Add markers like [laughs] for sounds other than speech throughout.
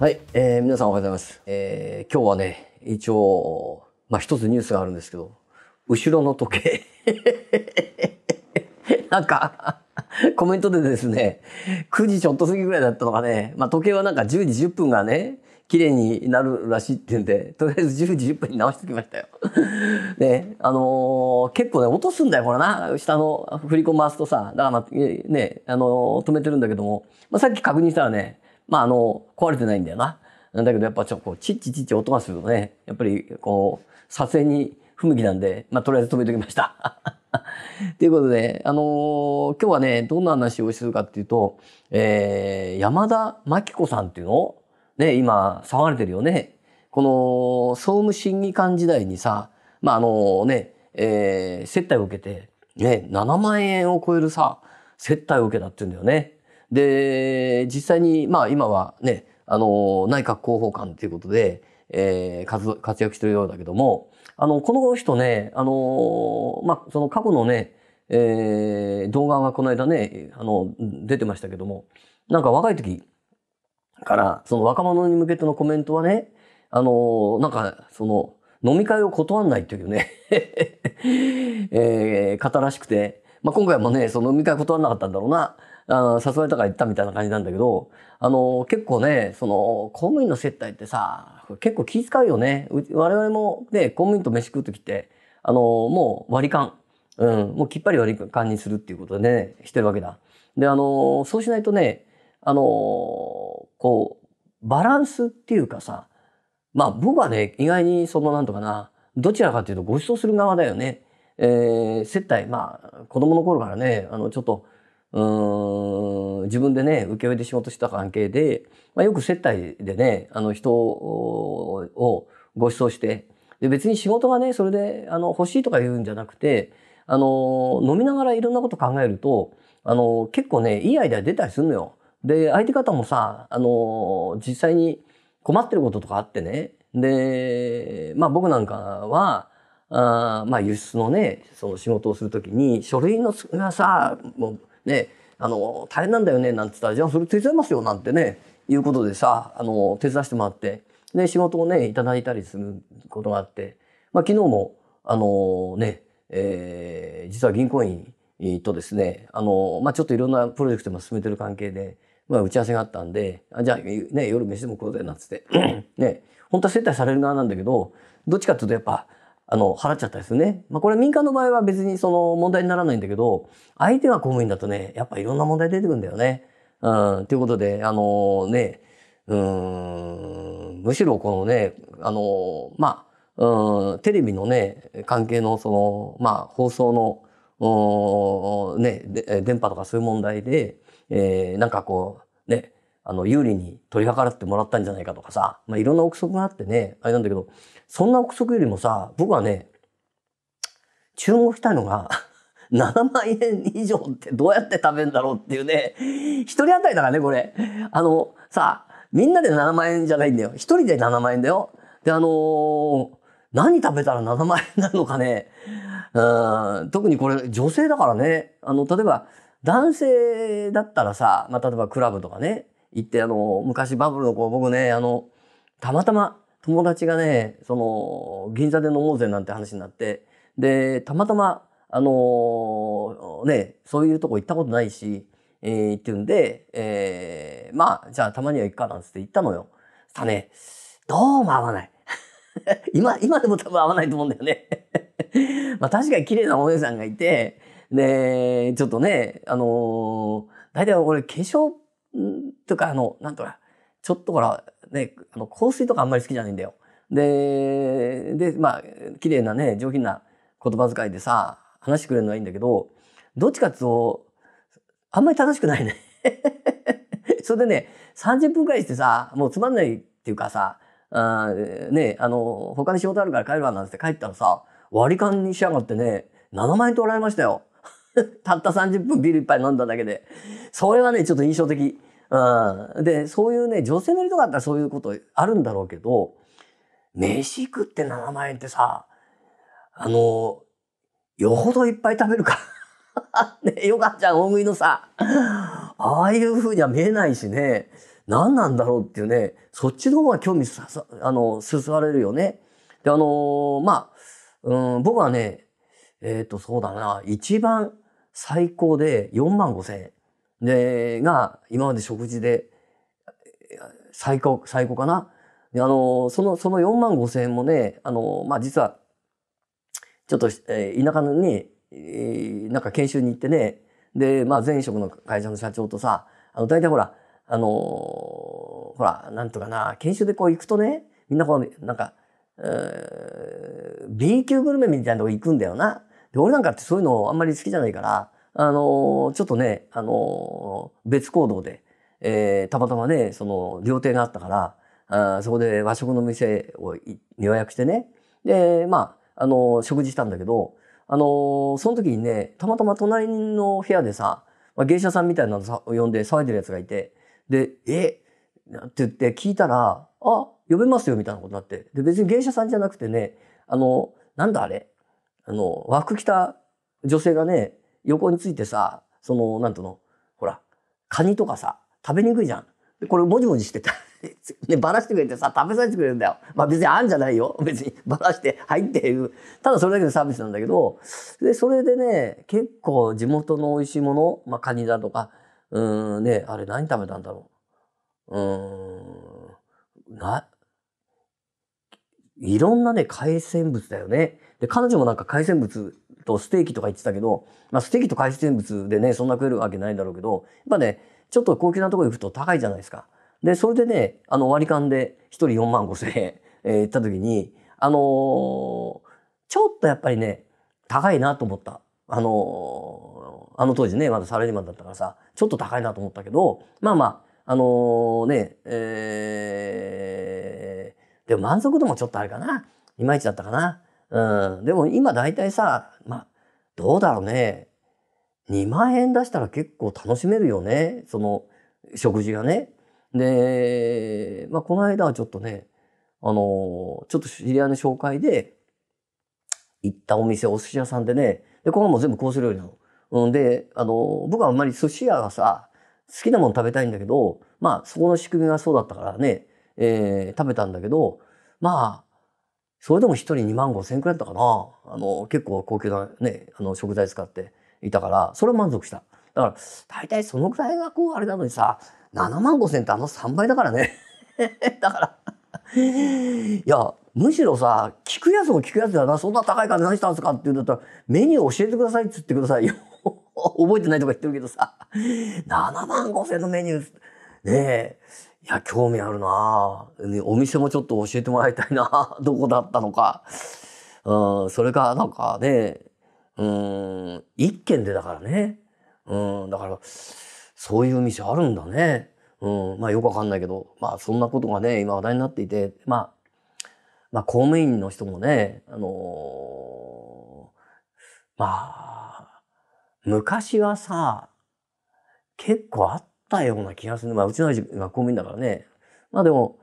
はい、えー、皆さんおはようございます。えー、今日はね、一応、まあ一つニュースがあるんですけど、後ろの時計。[laughs] なんか、コメントでですね、9時ちょっと過ぎぐらいだったのがね、まあ時計はなんか10時10分がね、綺麗になるらしいって言うんで、とりあえず10時10分に直してきましたよ。[laughs] ね、あのー、結構ね、落とすんだよ、これな。下の振り子回すとさ、だからね、あのー、止めてるんだけども、まあ、さっき確認したらね、まあ、あの、壊れてないんだよな。なんだけど、やっぱちょっとチッチチッチ音がするとね、やっぱりこう、撮影に不向きなんで、まあ、とりあえず止めておきました。[laughs] ということで、あのー、今日はね、どんな話をするかっていうと、えー、山田真紀子さんっていうのね、今、騒がれてるよね。この、総務審議官時代にさ、まあ、あのね、えー、接待を受けて、ね、7万円を超えるさ、接待を受けたっていうんだよね。で、実際に、まあ今はね、あの、内閣広報官ということで、えー、活活躍してるようだけども、あの、この人ね、あの、まあ、その過去のね、えー、動画がこの間ね、あの、出てましたけども、なんか若い時から、その若者に向けてのコメントはね、あの、なんか、その、飲み会を断んないというね [laughs] えー、方らしくて、まあ、今回もね、その飲み会断らなかったんだろうな。あの、誘われたから行ったみたいな感じなんだけど、あの、結構ね、その、公務員の接待ってさ、結構気遣うよね。我々もね、公務員と飯食う時って、あの、もう割り勘。うん、もうきっぱり割り勘にするっていうことでね、してるわけだ。で、あの、そうしないとね、あの、こう、バランスっていうかさ、まあ僕はね、意外にその、なんとかな、どちらかというとご馳走する側だよね。えー、接待、まあ子供の頃からね、あの、ちょっと、うん、自分でね、請負で仕事した関係で、まあ、よく接待でね、あの人をご馳走して、で別に仕事がね、それであの欲しいとか言うんじゃなくて、あの、飲みながらいろんなこと考えると、あの、結構ね、いいアイデア出たりするのよ。で、相手方もさ、あの、実際に困ってることとかあってね。で、まあ僕なんかは、あまあ輸出のね、その仕事をするときに、書類のがさ、もうね、あの、大変なんだよね、なんつったら、じゃあそれ手伝いますよ、なんてね、いうことでさ、あの、手伝わせてもらって、で、仕事をね、いただいたりすることがあって、まあ、昨日も、あのね、えー、実は銀行員とですね、あの、まあ、ちょっといろんなプロジェクトも進めてる関係で、まあ、打ち合わせがあったんで、あじゃあ、ね、夜飯でも食おうぜ、なんつって、[clears throat] ね、本当は接待される側なんだけど、どっちかっていうとやっぱ、あの、払っちゃったですね。まあ、これ民間の場合は別にその問題にならないんだけど、相手が公務員だとね、やっぱいろんな問題出てくるんだよね。うん、ということで、あのね、うん、むしろこのね、あの、まあ、うん、テレビのね、関係のその、まあ、放送の、おね、電波とかそういう問題で、えー、なんかこう、ね、あの、有利に取り計らってもらったんじゃないかとかさ、まあ、いろんな憶測があってね、あれなんだけど、そんな憶測よりもさ、僕はね、注文したいのが7 [laughs] 万円以上ってどうやって食べるんだろうっていうね。一人当たりだからね、これ。あの、さ、みんなで7万円じゃないんだよ。一人で7万円だよ。で、あのー、何食べたら7万円なのかね。うん、特にこれ女性だからね。あの、例えば男性だったらさ、まあ、例えばクラブとかね、行って、あの、昔バブルの子、僕ね、あの、たまたま、友達がね、その、銀座で飲もうぜなんて話になって、で、たまたま、あのー、ね、そういうとこ行ったことないし、えー、っていうんで、えー、まあ、じゃあたまには行くかなんつって行ったのよ。さね、どうも合わない。[laughs] 今、今でも多分合わないと思うんだよね [laughs] まあ確かに綺麗なお姉さんがいて、で、ちょっとね、あのー、大体俺化粧とかあの、なんとか、ちょっとから、ね、あの香水とかあんまり好きじゃないんだよ。で、で、まあ、綺麗なね、上品な言葉遣いでさ、話してくれるのはいいんだけど、どっちかっつうあんまり正しくないね。[laughs] それでね、30分くらいしてさ、もうつまんないっていうかさ、あね、あの、他に仕事あるから帰るわなんて帰ったらさ、割り勘にしやがってね、7万円取られましたよ。[laughs] たった30分ビール一杯飲んだだけで。それはね、ちょっと印象的。うん。で、そういうね、女性のりとかだったらそういうことあるんだろうけど、飯食って7万円ってさ、あの、よほどいっぱい食べるから [laughs] ね、よかちゃん大食いのさ、ああいうふうには見えないしね、何なんだろうっていうね、そっちの方が興味さあの、すすわれるよね。で、あのー、まあ、うん、僕はね、えっ、ー、と、そうだな、一番最高で4万5千円。で、が、今まで食事で、最高、最高かな。で、あの、その、その4万5千円もね、あの、まあ、実は、ちょっと、えー、田舎のに、えー、なんか研修に行ってね、で、まあ、前職の会社の社長とさ、あの、大体ほら、あのー、ほら、なんとかな、研修でこう行くとね、みんなこう、なんか、えー、B 級グルメみたいなとこ行くんだよな。で、俺なんかってそういうのあんまり好きじゃないから、あのちょっとね、あの別行動で、えー、たまたまね、その料亭があったから、あそこで和食の店を予約してね、で、まあ、あの食事したんだけど、あのその時にね、たまたま隣の部屋でさ、まあ、芸者さんみたいなのを呼んで騒いでるやつがいて、で、えって言って聞いたら、あ、呼べますよみたいなことになって。で、別に芸者さんじゃなくてね、あの、なんだあれあの、服着た女性がね、横についてさ、その、なんとの、ほら、カニとかさ、食べにくいじゃん。これ、もじもじしてた。[laughs] ね、ばらしてくれてさ、食べさせてくれるんだよ。まあ別にあんじゃないよ。別にばらして入っていう。ただそれだけのサービスなんだけど、で、それでね、結構地元の美味しいもの、まあカニだとか、うん、ね、あれ何食べたんだろう。うん、な、いろんなね、海鮮物だよね。で、彼女もなんか海鮮物とステーキとか言ってたけど、まあ、ステーキと海鮮物でね、そんな食えるわけないんだろうけど、やっぱね、ちょっと高級なとこ行くと高いじゃないですか。で、それでね、あの、割り勘で1人4万5千円、えー、行った時に、あのー、ちょっとやっぱりね、高いなと思った。あのー、あの当時ね、まだサラリーマンだったからさ、ちょっと高いなと思ったけど、まあまあ、あのー、ね、えー、でも満足度もちょっとあれかな。いまいちだったかな。うん、でも今大体さ、まあ、どうだろうね。2万円出したら結構楽しめるよね。その、食事がね。で、まあ、この間はちょっとね、あの、ちょっと知り合いの紹介で、行ったお店、お寿司屋さんでね、で、ここも全部こうするようになる。うんで、あの、僕はあんまり寿司屋がさ、好きなもの食べたいんだけど、まあ、そこの仕組みがそうだったからね、えー、食べたんだけど、まあ、それでも一人2万5千くらいだったかな。あの、結構高級なね、あの、食材使っていたから、それは満足した。だから、大体そのくらいがこう、あれなのにさ、7万5千ってあの3倍だからね。[laughs] だからいや、むしろさ、聞くやつも聞くやつだな、そんな高い金何したんですかって言うんだったら、メニュー教えてくださいって言ってくださいよ。覚えてないとか言ってるけどさ、7万5千のメニュー、ねえ、いや、興味あるなぁ。お店もちょっと教えてもらいたいなぁ。[laughs] どこだったのか。うん、それか、なんかね、うん、一軒でだからね。うん、だから、そういう店あるんだね。うん、まあよくわかんないけど、まあそんなことがね、今話題になっていて、まあ、まあ公務員の人もね、あのー、まあ、昔はさ、結構あっったような気がする。まあ、うちのが公務員だからね。まあでも、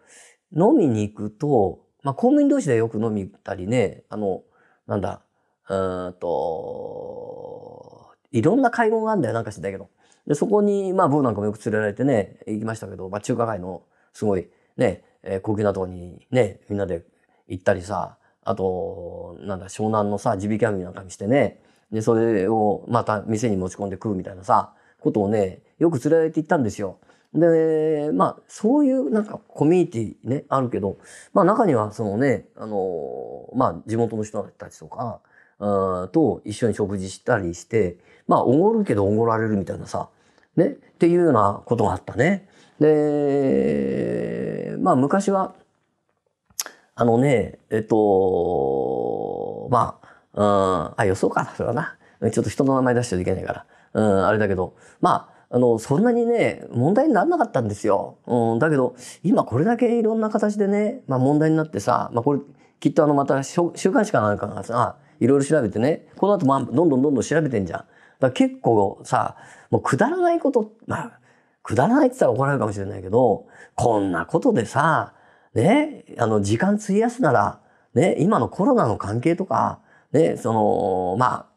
飲みに行くと、まあ公務員同士でよく飲み行ったりね、あの、なんだ、うんと、いろんな会合があるんだよ、なんか知てたけど。で、そこに、まあ僕なんかもよく連れられてね、行きましたけど、まあ中華街のすごいね、えー、高級なとこにね、みんなで行ったりさ、あと、なんだ、湘南のさ、地引き網なんかにしてね、で、それをまた店に持ち込んで食うみたいなさ、ことをね、よく連れて行ったんですよ。で、まあ、そういうなんかコミュニティね、あるけど、まあ中にはそのね、あの、まあ地元の人たちとか、と一緒に食事したりして、まあおごるけどおごられるみたいなさ、ね、っていうようなことがあったね。で、まあ昔は、あのね、えっと、まあ、うん、あ、予想か、それはな。ちょっと人の名前出しちゃいけないから。うん、あれだけど、まあ、あの、そんなにね、問題にならなかったんですよ。うん、だけど、今これだけいろんな形でね、まあ問題になってさ、まあこれ、きっとあの、また週刊誌かなんかがさ、いろいろ調べてね、この後まあ、どんどんどんどん調べてんじゃん。だ結構さ、もうくだらないこと、まあ、くだらないって言ったら怒られるかもしれないけど、こんなことでさ、ね、あの、時間費やすなら、ね、今のコロナの関係とか、ね、その、まあ、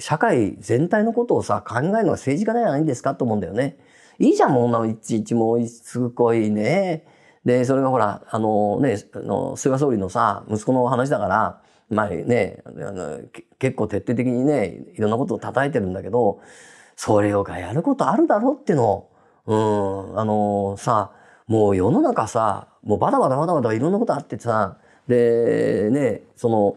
社会全体のことをさ、考えるのは政治家ではないんですかと思うんだよね。いいじゃん、もう、いちいちもう、すごいね。で、それがほら、あのね、あの菅総理のさ、息子の話だから、まあね、あの結構徹底的にね、いろんなことを叩いてるんだけど、それをがやることあるだろうっての。うん、あのさ、もう世の中さ、もうバタバタバタバタいろんなことあってさ、で、ね、その、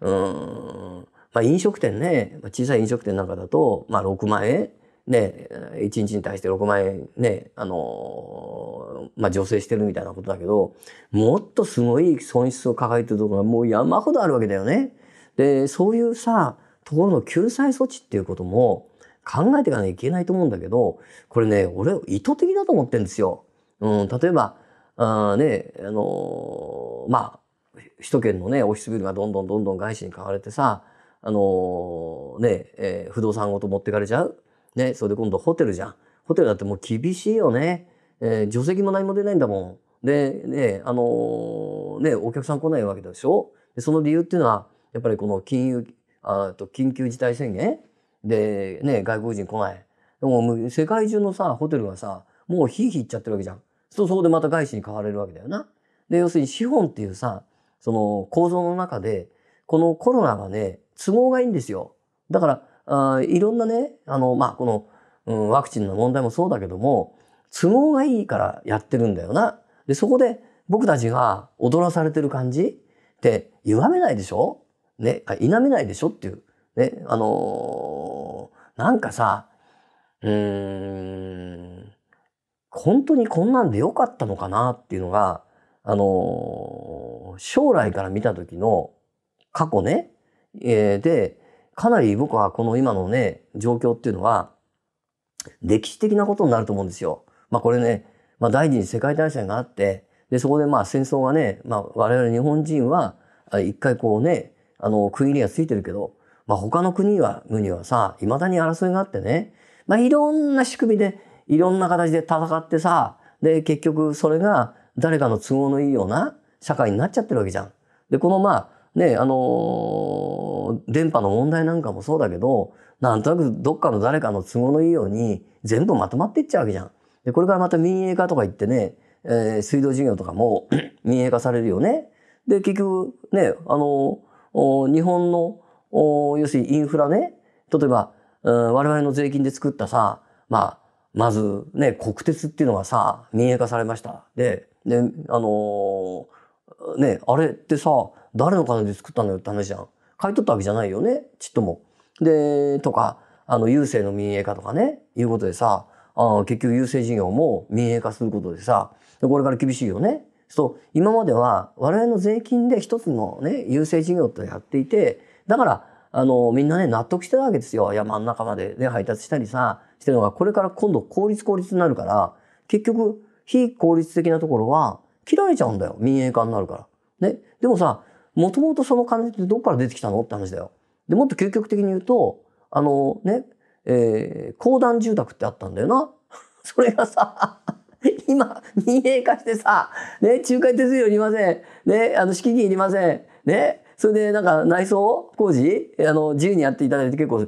うん、まあ、飲食店ね、小さい飲食店なんかだと、まあ、6万円、ね、1日に対して6万円ね、あのー、まあ、助成してるみたいなことだけど、もっとすごい損失を抱えてるところがもう山ほどあるわけだよね。で、そういうさ、ところの救済措置っていうことも考えていかなきゃいけないと思うんだけど、これね、俺意図的だと思ってるんですよ。うん、例えば、あね、あのー、まあ、首都圏のね、オフィスビルがどんどんどんどん外資に買われてさ、あのー、ね、えー、不動産ごと持ってかれちゃう。ね、それで今度ホテルじゃん。ホテルだってもう厳しいよね。えー、除籍も何も出ないんだもん。で、ね、あのー、ね、お客さん来ないわけでしょでその理由っていうのは、やっぱりこの金融、あと緊急事態宣言で、ね、外国人来ない。でも世界中のさ、ホテルがさ、もうひいひいっちゃってるわけじゃん。そうそこでまた外資に買われるわけだよな。で、要するに資本っていうさ、その構造の中で、このコロナがね、都合がいいんですよ。だから、あいろんなね、あの、まあ、この、うん、ワクチンの問題もそうだけども、都合がいいからやってるんだよな。で、そこで僕たちが踊らされてる感じって歪めないでしょね、否めないでしょっていう。ね、あのー、なんかさ、うーん、本当にこんなんでよかったのかなっていうのが、あのー、将来から見た時の過去ね、えー、で、かなり僕はこの今のね、状況っていうのは、歴史的なことになると思うんですよ。まあこれね、まあ第二次世界大戦があって、で、そこでまあ戦争がね、まあ我々日本人は、一回こうね、あの、区切りがついてるけど、まあ他の国は、国はさ、未だに争いがあってね、まあいろんな仕組みで、いろんな形で戦ってさ、で、結局それが誰かの都合のいいような社会になっちゃってるわけじゃん。で、このまあ、ね、あのー、電波の問題なんかもそうだけど、なんとなくどっかの誰かの都合のいいように全部まとまっていっちゃうわけじゃん。で、これからまた民営化とか言ってね、えー、水道事業とかも [clears throat] 民営化されるよね。で、結局ね、あのー、日本の、要するにインフラね、例えば、う我々の税金で作ったさ、まあ、まずね、国鉄っていうのがさ、民営化されました。で、で、あのーね、あれってさ、誰の金で作ったんだよって話じゃん。買い取ったわけじゃないよね、ちっとも。で、とか、あの、郵政の民営化とかね、いうことでさ、あ結局郵政事業も民営化することでさ、これから厳しいよね。そう、今までは我々の税金で一つのね、郵政事業ってやっていて、だから、あの、みんなね、納得してたわけですよ。山の中までね、配達したりさ、してるのが、これから今度効率効率になるから、結局、非効率的なところは、嫌いちゃうんだよ。民営化になるから。ね。でもさ、もともとその金ってどっから出てきたのって話だよ。で、もっと究極的に言うと、あのね、えー、公団住宅ってあったんだよな。[laughs] それがさ、[laughs] 今、民営化してさ、ね、仲介手数料いりません。ね、あの、敷金いりません。ね、それでなんか内装工事あの、自由にやっていただいて結構、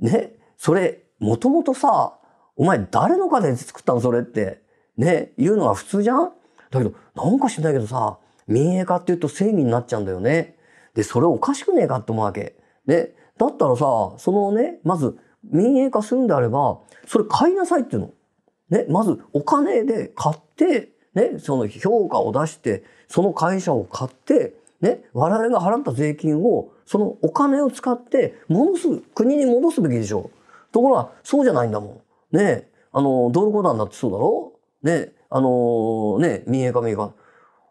ね、それ、もともとさ、お前誰の金で作ったのそれって。ね、言うのは普通じゃんだけど、なんか知んないけどさ、民営化って言うと正義になっちゃうんだよね。で、それおかしくねえかって思うわけ。ね。だったらさ、そのね、まず民営化するんであれば、それ買いなさいっていうの。ね、まずお金で買って、ね、その評価を出して、その会社を買って、ね、我々が払った税金を、そのお金を使って、戻す、国に戻すべきでしょところが、そうじゃないんだもん。ねあの、道路公団だってそうだろねあのー、ね、民営化民営化。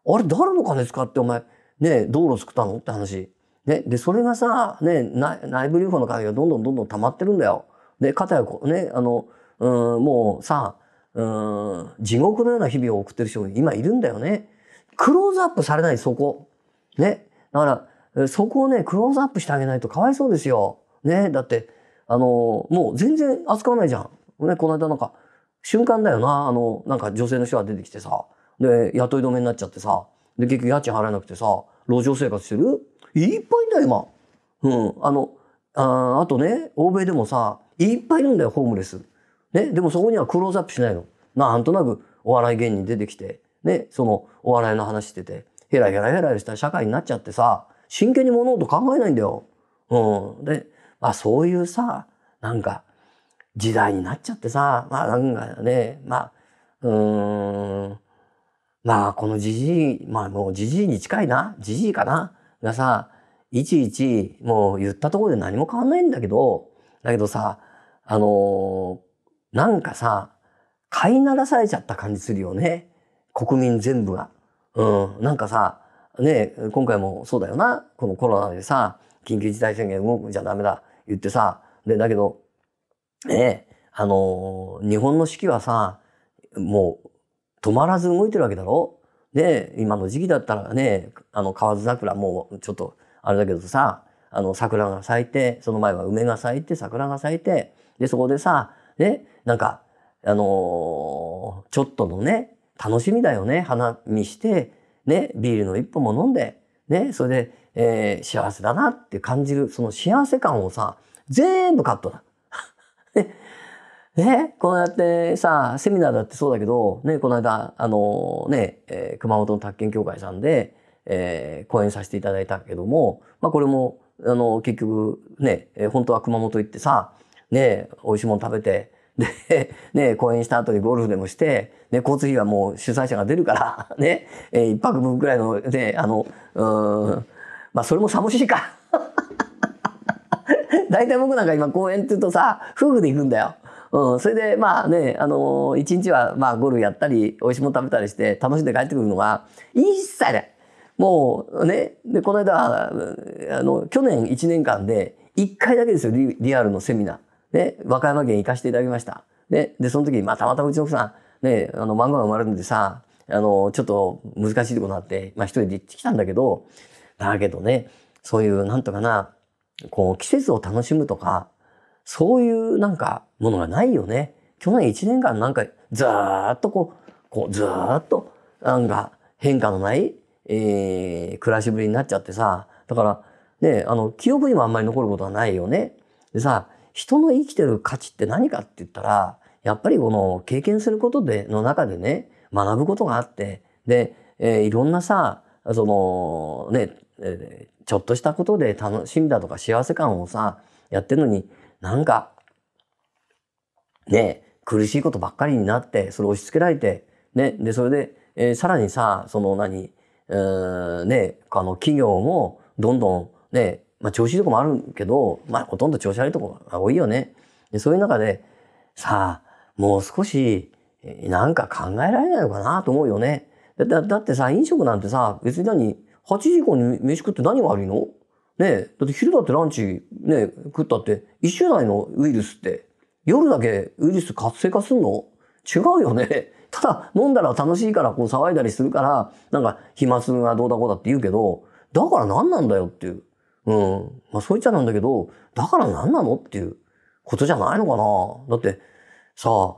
あれ誰の金使ってお前、ね、道路作ったのって話。ね、で、それがさ、ね、内部留保の金がどんどんどんどん溜まってるんだよ。で、かたやね、あの、うん、もうさ、うん、地獄のような日々を送ってる人が今いるんだよね。クローズアップされない、そこ。ね。だから、そこをね、クローズアップしてあげないとかわいそうですよ。ね。だって、あの、もう全然扱わないじゃん。ね、この間なんか、瞬間だよな、あの、なんか女性の人が出てきてさ、で、雇い止めになっちゃってさ、で、結局家賃払えなくてさ、路上生活してるいっぱいいんだよ、今。うん、あの、ああとね、欧米でもさ、いっぱいいるんだよ、ホームレス。ね、でもそこにはクローズアップしないの。なんとなくお笑い芸人出てきて、ね、そのお笑いの話してて、ヘラヘラヘラした社会になっちゃってさ、真剣に物事考えないんだよ。うん。で、まあそういうさ、なんか、時代になっちゃってさ、まあなんかね、まあ、うん、まあこのじじい、まあもうじじいに近いな、じじいかな、がさ、いちいちもう言ったところで何も変わんないんだけど、だけどさ、あのー、なんかさ、飼いならされちゃった感じするよね。国民全部が。うん、なんかさ、ね、今回もそうだよな。このコロナでさ、緊急事態宣言動くじゃダメだ。言ってさ、で、だけど、ね、あの、日本の四季はさ、もう止まらず動いてるわけだろえ、今の時期だったらね、あの、河津桜もうちょっとあれだけどさ、あの、桜が咲いて、その前は梅が咲いて、桜が咲いて、で、そこでさ、ね、なんか、あのー、ちょっとのね、楽しみだよね、花見して、ね、ビールの一本も飲んで、ね、それで、えー、幸せだなって感じる、その幸せ感をさ、全部カットだ。ね、こうやってさ、セミナーだってそうだけど、ね、この間、あのね、えー、熊本の宅建協会さんで、えー、講演させていただいたけども、まあこれも、あの、結局、ね、えー、本当は熊本行ってさ、ね、美味しいもの食べて、で、ね、講演した後にゴルフでもして、ね、交通費はもう主催者が出るから、ね、えー、一泊分くらいの、ね、あの、うん、まあそれも寂しいか。[laughs] 大体僕なんか今公園って言うとさ、夫婦で行くんだよ。うん、それでまあね、あの一日はまあゴルフやったり美味しいもの食べたりして楽しんで帰ってくるのが一切ないもうねでこの間あの去年1年間で1回だけですよリリアルのセミナー、ね、和歌山県行かせていただきました、ね、でその時、まあ、たまたまうちの奥さん、ね、あの漫画が生まれるんでさあのちょっと難しいとこになって、まあ、一人で行ってきたんだけどだけどねそういうなんとかなこう季節を楽しむとかそういうなんかものがないよね。去年1年間なんかずーっとこう、こうずーっとなんか変化のない、えー、暮らしぶりになっちゃってさ、だからね、あの、記憶にもあんまり残ることはないよね。でさ、人の生きてる価値って何かって言ったら、やっぱりこの経験することで、の中でね、学ぶことがあって、で、えー、いろんなさ、その、ね、えー、ちょっとしたことで楽しみだとか幸せ感をさ、やってるのに、なんか、ね、苦しいことばっかりになって、それ押し付けられて、ね、で、それで、えー、さらにさ、その何、うん、ね、あの、企業もどんどんね、まあ調子いいとこもあるけど、まあほとんど調子悪いとこが多いよね。で、そういう中で、さあ、もう少し、なんか考えられないのかなと思うよね。だだってさ、飲食なんてさ、別に何、8時以降に飯食って何が悪いのねだって昼だってランチ、ね、食ったって一種内のウイルスって夜だけウイルス活性化すんの違うよね。[laughs] ただ飲んだら楽しいからこう騒いだりするから、なんか飛沫がどうだこうだって言うけど、だから何なんだよっていう。うん。まあそう言っちゃなんだけど、だから何なのっていうことじゃないのかな。だって、さあ、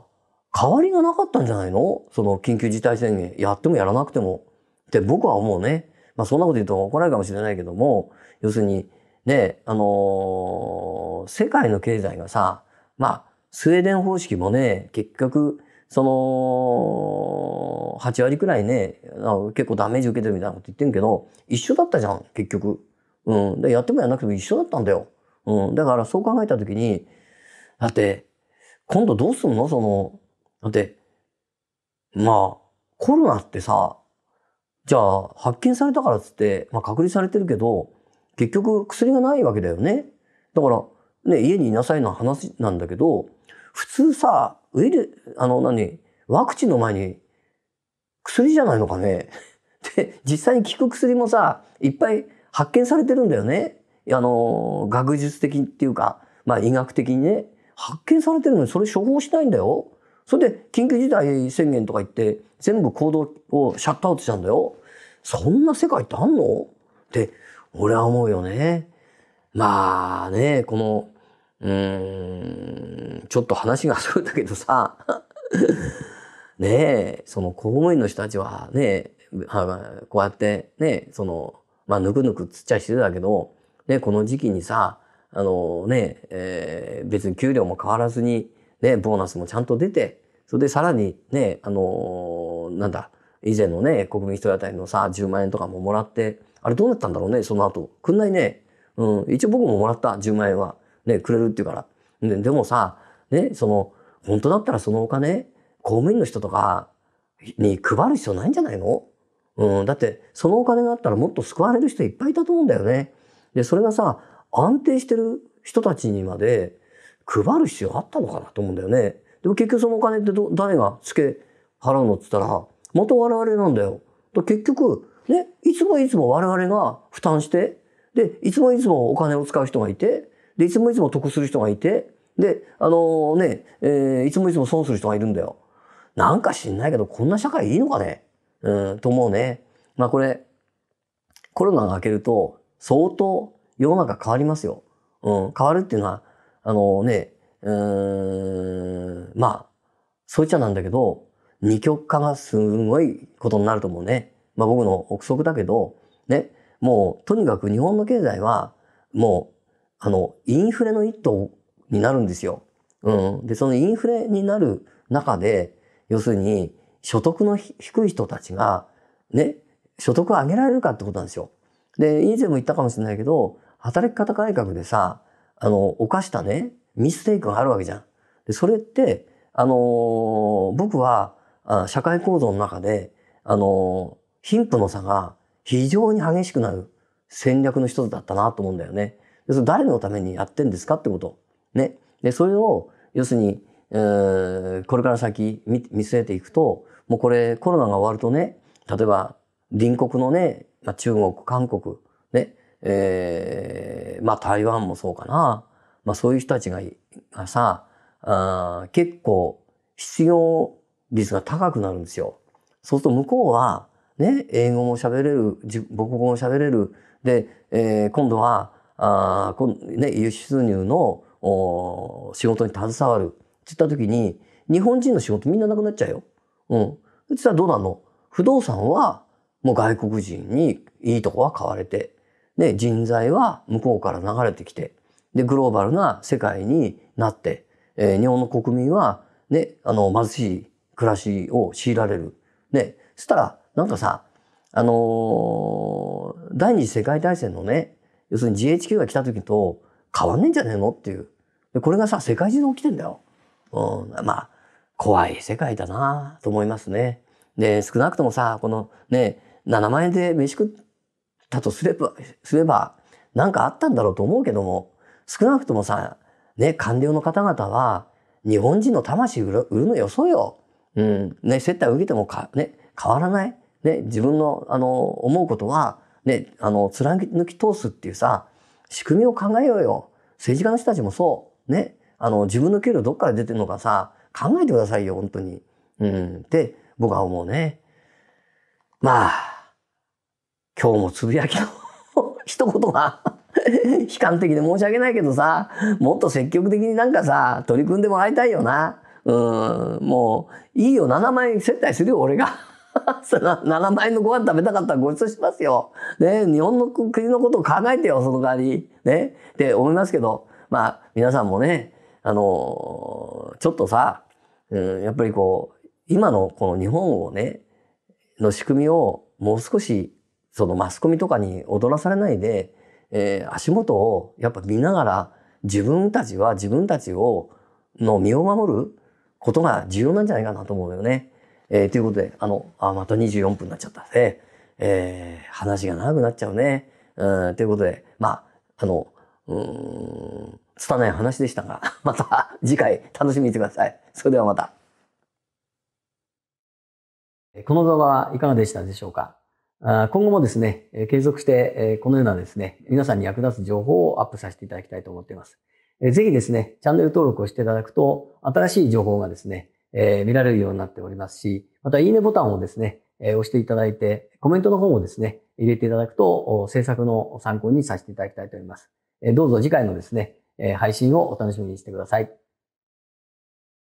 変わりがなかったんじゃないのその緊急事態宣言。やってもやらなくても。って僕は思うね。まあそんなこと言うと怒られるかもしれないけども、要するに、ね、あのー、世界の経済がさ、まあ、スウェーデン方式もね、結局、その、8割くらいね、結構ダメージ受けてるみたいなこと言ってるけど、一緒だったじゃん、結局。うん。でやってもやらなくても一緒だったんだよ。うん。だからそう考えたときに、だって、今度どうすんのその、だって、まあ、コロナってさ、じゃあ、発見されたからっつって、まあ、隔離されてるけど、結局薬がないわけだよね。だから、ね、家にいなさいの話なんだけど、普通さ、ウイル、あの、何、ワクチンの前に薬じゃないのかね。[laughs] で、実際に効く薬もさ、いっぱい発見されてるんだよね。あの、学術的っていうか、まあ医学的にね、発見されてるのにそれ処方しないんだよ。それで緊急事態宣言とか言って全部行動をシャットアウトしたんだよ。そんな世界ってあんのって俺は思うよね。まあね、このうん、ちょっと話がそれだけどさ、[laughs] ねえ、その公務員の人たちはね、こうやってね、その、まあ、ぬくぬくつっちゃしてたけど、ね、この時期にさ、あのね、えー、別に給料も変わらずに、ね、ボーナスもちゃんと出て、それでさらにね、あのー、なんだ、以前のね、国民一人当たりのさ、10万円とかももらって、あれどうなったんだろうね、その後。くんないね。うん、一応僕ももらった、10万円は。ね、くれるっていうから。ででもさ、ね、その、本当だったらそのお金、公務員の人とかに配る必要ないんじゃないのうん、だって、そのお金があったらもっと救われる人いっぱいいたと思うんだよね。で、それがさ、安定してる人たちにまで配る必要あったのかなと思うんだよね。でも結局そのお金ってど誰が付け払うのって言ったら、また我々なんだよ。と結局、ね、いつもいつも我々が負担して、で、いつもいつもお金を使う人がいて、で、いつもいつも得する人がいて、で、あのね、えー、いつもいつも損する人がいるんだよ。なんか知んないけど、こんな社会いいのかねうん、と思うね。まあこれ、コロナが明けると、相当世の中変わりますよ。うん、変わるっていうのは、あのね、うーん、まあ、そういっちゃなんだけど、二極化がすごいことになると思うね。まあ僕の憶測だけど、ね、もうとにかく日本の経済は、もうあの、インフレの一途になるんですよ。うん。で、そのインフレになる中で、要するに、所得の低い人たちが、ね、所得を上げられるかってことなんですよ。で、以前も言ったかもしれないけど、働き方改革でさ、あの、犯したね、ミステイクがあるわけじゃん。で、それって、あのー、僕は、あ社会構造の中で、あのー、貧富の差が非常に激しくなる戦略の一つだったなと思うんだよね。するに誰のためにやってんですかってこと。ね。で、それを、要するに、えー、これから先見据えていくと、もうこれコロナが終わるとね、例えば隣国のね、まあ、中国、韓国、ね、えー、まあ台湾もそうかな、まあそういう人たちががさ、あ結構失業率が高くなるんですよ。そうすると向こうは、ね、英語も喋れる、母国語も喋れる、で、えー、今度はあこね、輸出入の仕事に携わるっていった時に日本人の仕事みんななくなっちゃうよ。うん。そしたらどうなの不動産はもう外国人にいいとこは買われて、で、人材は向こうから流れてきて、で、グローバルな世界になって、えー、日本の国民はね、あの、貧しい暮らしを強いられる。ね、そしたら、なんかさ、あのー、第二次世界大戦のね、要するに GHQ が来た時と変わんねえんじゃねえのっていう。で、これがさ、世界中で起きてんだよ。うん、まあ、怖い世界だなと思いますね。で、少なくともさ、このね、7万円で飯食ったとすれば、すれば、なんかあったんだろうと思うけども、少なくともさ、ね、官僚の方々は、日本人の魂売る売るのよそうよ。うん。ね、接待を受けてもか、ね、変わらない。ね、自分の、あの、思うことは、ね、あの、貫き通すっていうさ、仕組みを考えようよ。政治家の人たちもそう。ね。あの、自分の給料どっから出てるのかさ、考えてくださいよ、本当に。うん。って僕は思うね。まあ、今日もつぶやきの [laughs] 一言が [laughs] 悲観的で申し訳ないけどさ、もっと積極的になんかさ、取り組んでもらいたいよな。うん、もう、いいよ、7万円接待するよ、俺が。その7万円のご飯食べたかったらご馳走しますよ。ね、日本の国のことを考えてよ、その代わり。ね、って思いますけど、まあ、皆さんもね、あの、ちょっとさ、うん、やっぱりこう、今のこの日本をね、の仕組みをもう少し、そのマスコミとかに踊らされないで、えー、足元をやっぱ見ながら、自分たちは自分たちを、の身を守ることが重要なんじゃないかなと思うよね。えー、ということで、あの、あ、また24分になっちゃったね。えー、話が長くなっちゃうね。うん、ということで、まあ、あの、うん、拙い話でしたが、[laughs] また次回楽しみにしてください。それではまた。この動画はいかがでしたでしょうか今後もですね、継続してこのようなですね、皆さんに役立つ情報をアップさせていただきたいと思っています。ぜひですね、チャンネル登録をしていただくと、新しい情報がですね、え見られるようになっておりますし、またいいねボタンをですね、え押していただいて、コメントの方もですね、入れていただくと、制作の参考にさせていただきたいと思います。えどうぞ次回のですね、え配信をお楽しみにしてください。